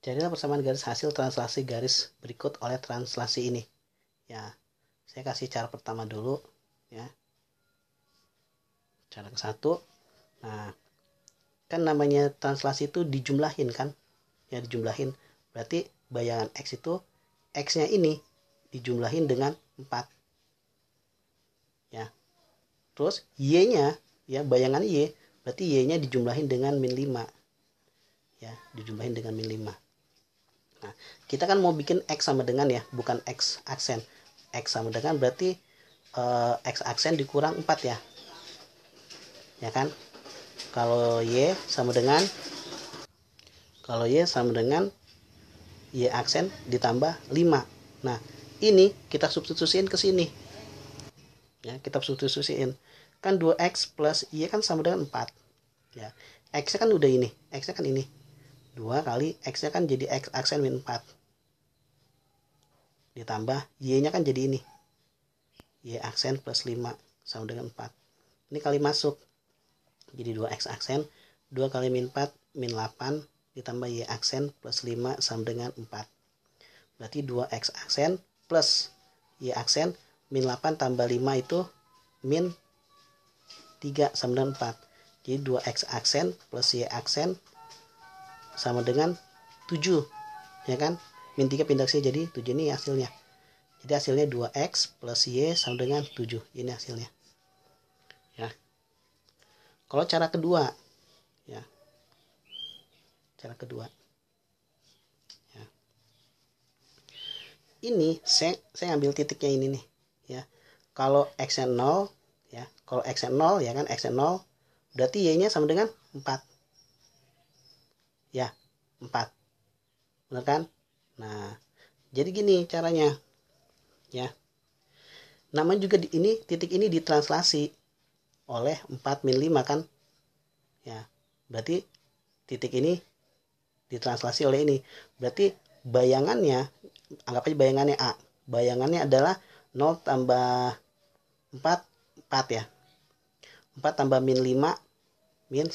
Jadilah persamaan garis hasil translasi garis berikut oleh translasi ini. Ya, saya kasih cara pertama dulu. Ya, cara ke satu. Nah, kan namanya translasi itu dijumlahin kan? Ya dijumlahin. Berarti bayangan x itu x-nya ini dijumlahin dengan 4. Ya. Terus y-nya ya bayangan y berarti y-nya dijumlahin dengan min 5 ya dijumlahin dengan min 5 Nah, kita kan mau bikin X sama dengan ya, bukan X aksen. X sama dengan berarti uh, X aksen dikurang 4 ya. Ya kan? Kalau Y sama dengan kalau Y sama dengan Y aksen ditambah 5. Nah, ini kita substitusiin ke sini. Ya, kita substitusiin. Kan 2X plus Y kan sama dengan 4. Ya. X-nya kan udah ini. X-nya kan ini. 2 kali X-nya kan jadi X aksen min 4. Ditambah Y-nya kan jadi ini. Y aksen plus 5 sama dengan 4. Ini kali masuk. Jadi 2X aksen. 2 kali min 4 min 8 ditambah Y aksen plus 5 sama dengan 4. Berarti 2X aksen plus Y aksen min 8 tambah 5 itu min 3 sama dengan 4. Jadi 2X aksen plus Y aksen sama dengan 7 ya kan min 3 pindah ke sini jadi 7 ini hasilnya jadi hasilnya 2x plus y sama dengan 7 ini hasilnya ya kalau cara kedua ya cara kedua ya. ini saya, saya ambil titiknya ini nih ya kalau x 0 ya kalau x 0 ya kan x 0 berarti y nya sama dengan 4 ya empat benar kan nah jadi gini caranya ya nama juga di, ini titik ini ditranslasi oleh 4 min 5 kan ya berarti titik ini ditranslasi oleh ini berarti bayangannya anggap aja bayangannya A bayangannya adalah 0 tambah 4 4 ya 4 tambah min 5 min 1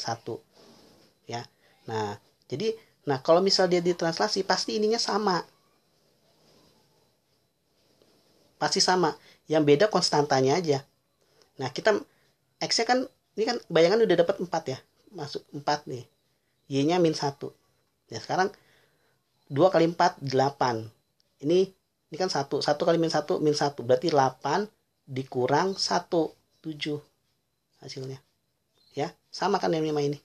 ya nah jadi, nah kalau misal dia ditranslasi pasti ininya sama. Pasti sama. Yang beda konstantanya aja. Nah, kita X-nya kan ini kan bayangan udah dapat 4 ya. Masuk 4 nih. Y-nya 1. Ya, nah, sekarang 2 kali 4 8. Ini ini kan 1. 1 kali min 1 min 1 berarti 8 dikurang 1 7 hasilnya. Ya, sama kan yang lima ini.